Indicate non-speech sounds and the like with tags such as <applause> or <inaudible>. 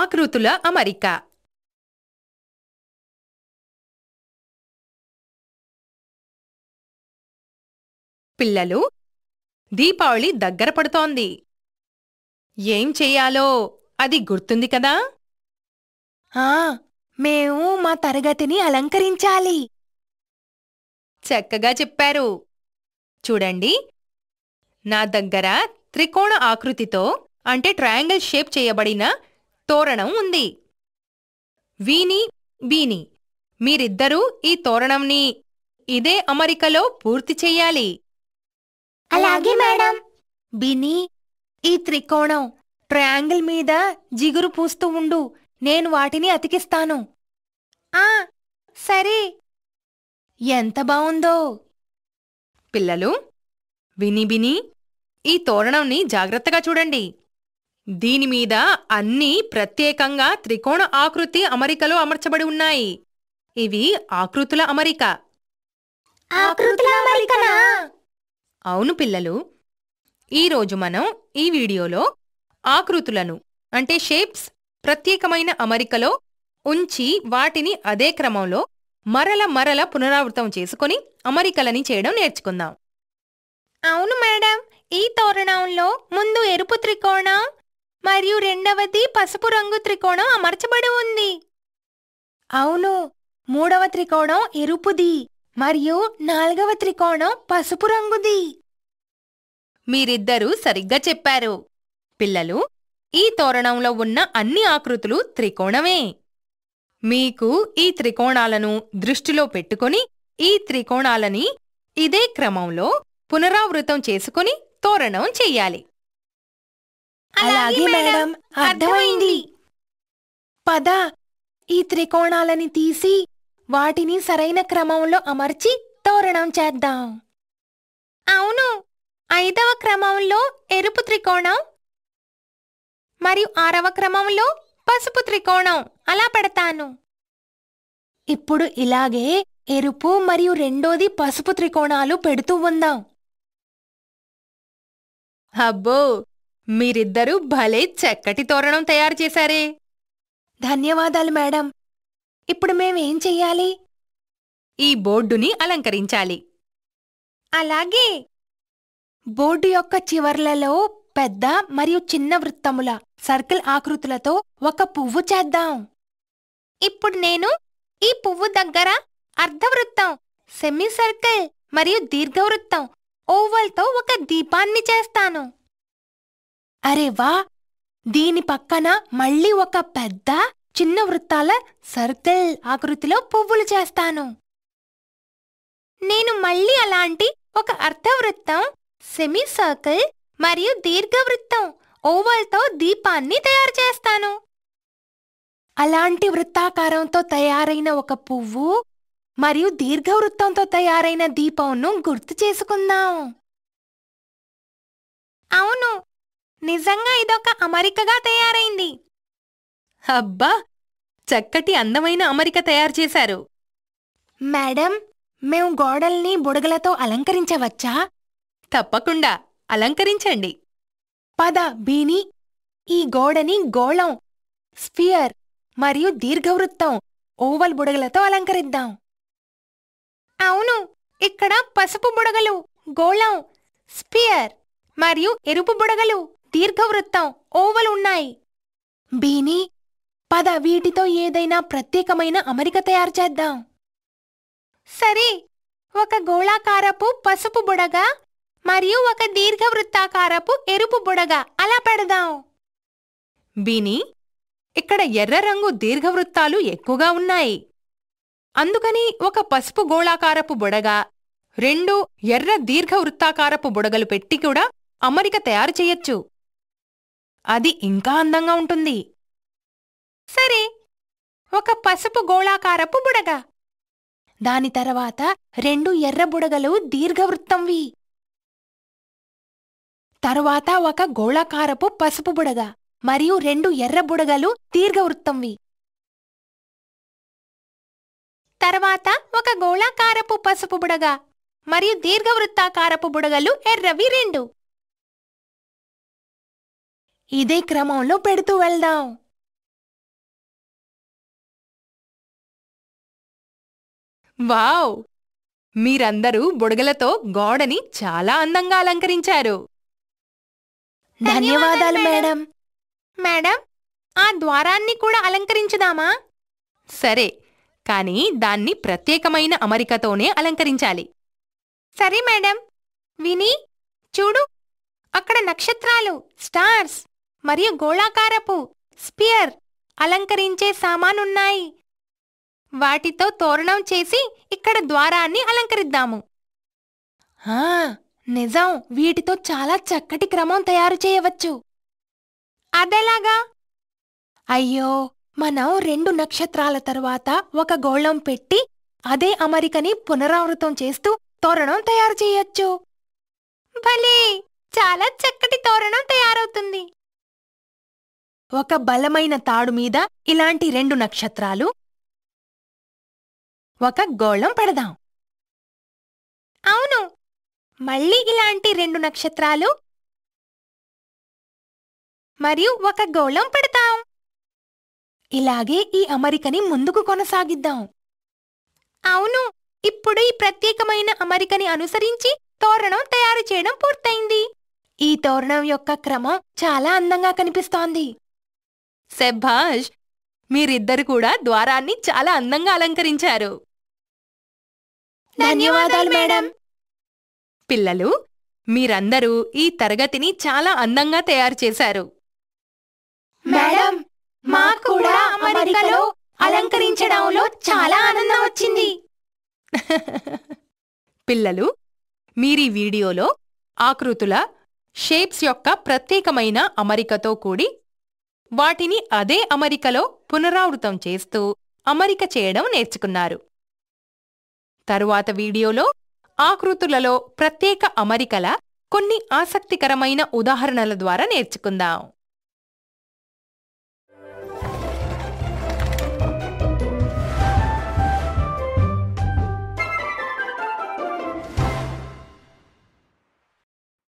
ఆకృతుల అమరిక పిల్లలు దీపావళి దగ్గర పడుతోంది ఏం చెయ్యాలో అది గుర్తుంది కదా ఆ మేము మా తరగతిని అలంకరించాలి చక్కగా చెప్పారు చూడండి నా దగ్గర త్రికోణ ఆకృతితో అంటే ట్రయాంగిల్ షేప్ చేయబడిన తోరణం ఉంది వీని బీని మీరిద్దరూ ఈ తోరణంని ఇదే అమరికలో పూర్తి చెయ్యాలి అలాగే మేడం బిని ఈ త్రికోణం ట్రయాంగిల్ మీద జిగురు పూస్తూ ఉండు నేను వాటిని అతికిస్తాను ఆ సరే ఎంత బావుందో పిల్లలు విని బిని ఈ తోరణంని జాగ్రత్తగా చూడండి దీని మీద అన్నీ ప్రత్యేకంగా త్రికోణ ఆకృతి అమరికలో అమర్చబడి ఉన్నాయి ఇవి ఆకృతుల అమరిక అవును పిల్లలు ఈరోజు మనం ఈ వీడియోలో ఆకృతులను అంటే షేప్స్ ప్రత్యేకమైన అమరికలో ఉంచి వాటిని అదే క్రమంలో మరల మరల పునరావృతం చేసుకుని అమరికలని చేయడం నేర్చుకుందాం అవును మేడం ఈ తోరణంలో ముందు ఎరుపు త్రికోణం మరియు రెండవది పసుపు రంగు త్రికోణం అమర్చబడి ఉంది అవును మూడవ త్రికోణం ఎరుపుది మరియు నాలుగవ త్రికోణం పసుపు రంగుది మీరిద్దరూ సరిగ్గా చెప్పారు పిల్లలు ఈ తోరణంలో ఉన్న అన్ని ఆకృతులు త్రికోణమే మీకు ఈ త్రికోణాలను దృష్టిలో పెట్టుకుని ఈ త్రికోణాలని ఇదే క్రమంలో పునరావృతం చేసుకుని తోరణం చెయ్యాలి అలాగే మేడం అర్థమైంది పద ఈ త్రికోణాలని తీసి వాటిని సరైన క్రమంలో అమర్చి తోరణం చేద్దాం అవును ఐదవ క్రమంలో ఎరుపు త్రికోణం మరియు ఆరవ క్రమంలో పసుపు త్రికోణం అలా పెడతాను ఇప్పుడు ఇలాగే ఎరుపు మరియు రెండోది పసుపు త్రికోణాలు పెడుతూ ఉందాం అబ్బో మీరిద్దరూ భలే చక్కటి తోరణం తయారు చేశారే ధన్యవాదాలు మేడం ఇప్పుడు మేమేం చెయ్యాలి ఈ బోర్డుని అలంకరించాలి అలాగే బోర్డు యొక్క చివర్లలో పెద్ద మరియు చిన్న వృత్తముల సర్కిల్ ఆకృతులతో ఒక పువ్వు చేద్దాం ఇప్పుడు నేను ఈ పువ్వు దగ్గర అర్ధవృత్తం సెమీ సర్కిల్ మరియు దీర్ఘవృత్తం ఓవల్తో ఒక దీపాన్ని చేస్తాను అరే వా దీని పక్కన మళ్ళీ ఒక పెద్ద చిన్న వృత్తాల సర్కిల్ ఆకృతిలో పువ్వులు చేస్తాను నేను మళ్ళీ అలాంటి ఒక అర్ధవృత్తం సెమీ సర్కిల్ మరియు దీర్ఘవృత్తం ఓవల్తో దీపాన్ని తయారు చేస్తాను అలాంటి వృత్తాకారంతో తయారైన ఒక పువ్వు మరియు దీర్ఘవృత్తంతో తయారైన దీపంను గుర్తు చేసుకుందాం అవును నిజంగా ఇదొక అమరికగా తయారైంది అబ్బా చక్కటి అందమైన అమరిక తయారు చేశారు మేడం మేము గోడల్ని బుడగలతో అలంకరించవచ్చా తప్పకుండా అలంకరించండి పద బీని ఈ గోడని గోళం స్ఫియర్ మరియు దీర్ఘవృత్తం ఓవల్ బుడగలతో అలంకరిద్దాం అవును ఇక్కడ పసుపు బుడగలు గోళం స్పియర్ మరియు ఎరుపు బుడగలు దీర్ఘవృత్తం ఓవల్ ఉన్నాయి బీనీ పద వీటితో ఏదైనా ప్రత్యేకమైన అమరిక తయారు చేద్దాం సరే ఒక గోళాకారపు పసుపు బుడగ మరియు ఒక దీర్ఘవృత్తాకారపు ఎరుపు బుడగ అలా పెడదాం బీని ఇక్కడ ఎర్ర రంగు దీర్ఘవృత్తాలు ఎక్కువగా ఉన్నాయి అందుకని ఒక పసుపు గోళాకారపు బుడగ రెండు ఎర్ర దీర్ఘవృత్తాకారపు బుడగలు పెట్టి కూడా అమరిక తయారు చేయొచ్చు అది ఇంకా అందంగా ఉంటుంది సరే ఒక పసుపు గోళాకారపు బుడగ దాని తర్వాత రెండు ఎర్ర బుడగలు దీర్ఘవృత్తంవి తరువాత ఒక గోళాకారపు పసుపు బుడగ మరియు రెండు ఎర్ర బుడగలు దీర్ఘవృత్తంవి తర్వాత ఒక గోళాకారపు పసుపు బుడగ మరియు దీర్ఘవృత్తాకారపు బుడగలు ఎర్రవి రెండు ఇదే క్రమంలో పెడుతూ వెళ్దాం వావ్ మీరందరూ బుడగలతో గోడని చాలా అందంగా అలంకరించారు ధన్యవాదాలు మేడం మేడం ఆ ద్వారాన్ని కూడా అలంకరించుదామా సరే కానీ దాన్ని ప్రత్యేకమైన అమరికతోనే అలంకరించాలి సరే మేడం విని చూడు అక్కడ నక్షత్రాలు స్టార్స్ మరియు గోళాకారపు స్పియర్ అలంకరించే సామానున్నాయి వాటితో తోరణం చేసి ఇక్కడ ద్వారాన్ని అలంకరిద్దాము నిజం వీటితో చాలా చక్కటి క్రమం తయారు చేయవచ్చు అదెలాగా అయ్యో మనం రెండు నక్షత్రాల తరువాత ఒక గోళం పెట్టి అదే అమరికని పునరావృతం చేస్తూ తోరణం తయారు చేయొచ్చు భలే చాలా చక్కటి తోరణం తయారవుతుంది ఒక బలమైన తాడు మీద ఇలాంటి రెండు నక్షత్రాలు ఒక గోళం పడదాం అవును మళ్ళీ ఇలాంటి రెండు నక్షత్రాలు మరియు ఒక గోళం పెడతాం ఇలాగే ఈ అమరికని ముందుకు కొనసాగిద్దాం అవును ఇప్పుడు ఈ ప్రత్యేకమైన అమరికని అనుసరించి తోరణం తయారు చేయడం పూర్తయింది ఈ తోరణం యొక్క క్రమం చాలా అందంగా కనిపిస్తోంది శభాష్ మీరిద్దరు కూడా ద్వారాన్ని చాలా అందంగా అలంకరించారు ధన్యవాదాలు మేడం పిల్లలు మీరందరూ ఈ తరగతిని చాలా అందంగా తయారు చేశారు మేడం మా కూడా అలంకరించడంలో చాలా ఆనందం వచ్చింది <laughs> పిల్లలు మీరి వీడియోలో ఆకృతుల షేప్స్ యొక్క ప్రత్యేకమైన అమరికతో కూడి వాటిని అదే అమరికలో పునరావృతం చేస్తూ అమరిక చేయడం నేర్చుకున్నారు తరువాత వీడియోలో ఆకృతులలో ప్రత్యేక అమరికల కొన్ని ఆసక్తికరమైన ఉదాహరణల ద్వారా నేర్చుకుందాం